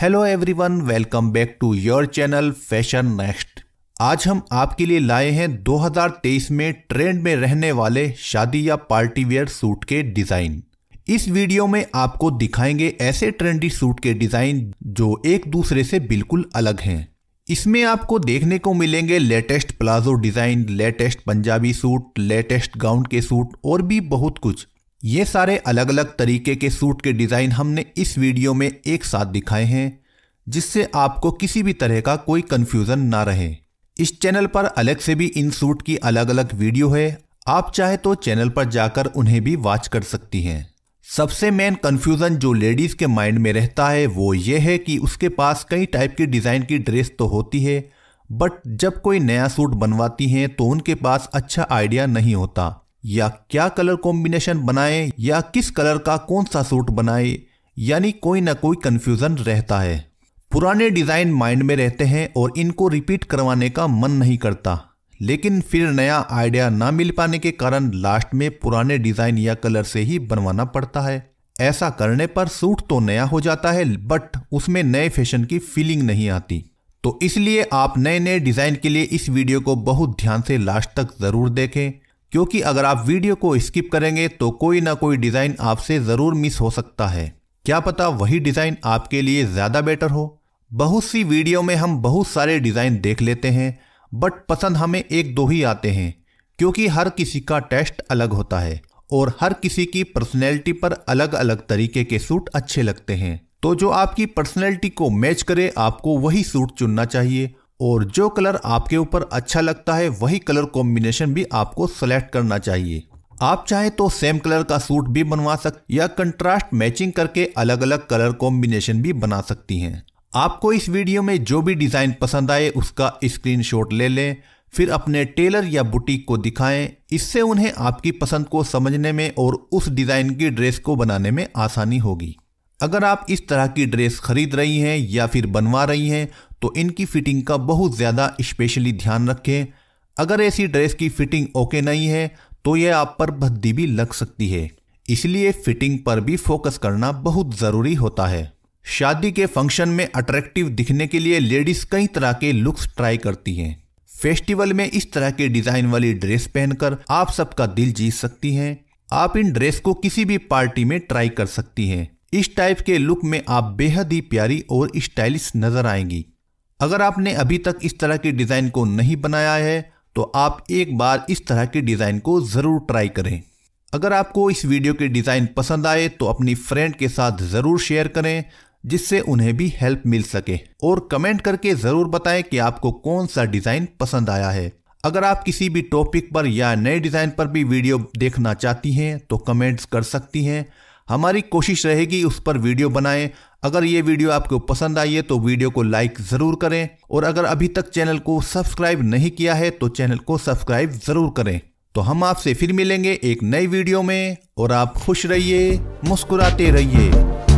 hello everyone welcome back to your channel fashion next आज हम आपके लिए लाए हैं 2023 में ट्रेंड में रहने वाले शादी या पार्टी वेयर सूट के डिजाइन इस वीडियो में आपको दिखाएंगे ऐसे ट्रेंडी सूट के डिजाइन जो एक दूसरे से बिल्कुल अलग हैं इसमें आपको देखने को मिलेंगे latest palazzo design latest Punjabi suit latest gown के सूट और भी बहुत कुछ ये सारे अलग अलग तरीके के सूट के डिज़ाइन हमने इस वीडियो में एक साथ दिखाए हैं जिससे आपको किसी भी तरह का कोई कन्फ्यूज़न ना रहे इस चैनल पर अलग से भी इन सूट की अलग अलग वीडियो है आप चाहे तो चैनल पर जाकर उन्हें भी वॉच कर सकती हैं सबसे मेन कन्फ्यूज़न जो लेडीज़ के माइंड में रहता है वो ये है कि उसके पास कई टाइप की डिज़ाइन की ड्रेस तो होती है बट जब कोई नया सूट बनवाती हैं तो उनके पास अच्छा आइडिया नहीं होता या क्या कलर कॉम्बिनेशन बनाएं या किस कलर का कौन सा सूट बनाएं यानी कोई ना कोई कन्फ्यूज़न रहता है पुराने डिज़ाइन माइंड में रहते हैं और इनको रिपीट करवाने का मन नहीं करता लेकिन फिर नया आइडिया ना मिल पाने के कारण लास्ट में पुराने डिज़ाइन या कलर से ही बनवाना पड़ता है ऐसा करने पर सूट तो नया हो जाता है बट उसमें नए फैशन की फीलिंग नहीं आती तो इसलिए आप नए नए डिज़ाइन के लिए इस वीडियो को बहुत ध्यान से लास्ट तक ज़रूर देखें क्योंकि अगर आप वीडियो को स्किप करेंगे तो कोई ना कोई डिज़ाइन आपसे ज़रूर मिस हो सकता है क्या पता वही डिज़ाइन आपके लिए ज़्यादा बेटर हो बहुत सी वीडियो में हम बहुत सारे डिज़ाइन देख लेते हैं बट पसंद हमें एक दो ही आते हैं क्योंकि हर किसी का टेस्ट अलग होता है और हर किसी की पर्सनैलिटी पर अलग अलग तरीके के सूट अच्छे लगते हैं तो जो आपकी पर्सनैलिटी को मैच करे आपको वही सूट चुनना चाहिए और जो कलर आपके ऊपर अच्छा लगता है वही कलर कॉम्बिनेशन भी आपको सेलेक्ट करना चाहिए आप चाहें तो सेम कलर का सूट भी बनवा सकते या कंट्रास्ट मैचिंग करके अलग अलग कलर कॉम्बिनेशन भी बना सकती हैं आपको इस वीडियो में जो भी डिज़ाइन पसंद आए उसका स्क्रीनशॉट ले लें फिर अपने टेलर या बुटीक को दिखाएं इससे उन्हें आपकी पसंद को समझने में और उस डिज़ाइन की ड्रेस को बनाने में आसानी होगी अगर आप इस तरह की ड्रेस खरीद रही हैं या फिर बनवा रही हैं तो इनकी फिटिंग का बहुत ज़्यादा स्पेशली ध्यान रखें अगर ऐसी ड्रेस की फिटिंग ओके नहीं है तो यह आप पर भद्दी भी लग सकती है इसलिए फिटिंग पर भी फोकस करना बहुत ज़रूरी होता है शादी के फंक्शन में अट्रैक्टिव दिखने के लिए लेडीज कई तरह के लुक्स ट्राई करती हैं फेस्टिवल में इस तरह के डिजाइन वाली ड्रेस पहनकर आप सबका दिल जीत सकती हैं आप इन ड्रेस को किसी भी पार्टी में ट्राई कर सकती हैं इस टाइप के लुक में आप बेहद ही प्यारी और स्टाइलिश नज़र आएंगी अगर आपने अभी तक इस तरह की डिज़ाइन को नहीं बनाया है तो आप एक बार इस तरह की डिज़ाइन को ज़रूर ट्राई करें अगर आपको इस वीडियो के डिज़ाइन पसंद आए तो अपनी फ्रेंड के साथ ज़रूर शेयर करें जिससे उन्हें भी हेल्प मिल सके और कमेंट करके ज़रूर बताएं कि आपको कौन सा डिज़ाइन पसंद आया है अगर आप किसी भी टॉपिक पर या नए डिज़ाइन पर भी वीडियो देखना चाहती हैं तो कमेंट्स कर सकती हैं हमारी कोशिश रहेगी उस पर वीडियो बनाएं अगर ये वीडियो आपको पसंद आई है तो वीडियो को लाइक ज़रूर करें और अगर अभी तक चैनल को सब्सक्राइब नहीं किया है तो चैनल को सब्सक्राइब ज़रूर करें तो हम आपसे फिर मिलेंगे एक नई वीडियो में और आप खुश रहिए मुस्कुराते रहिए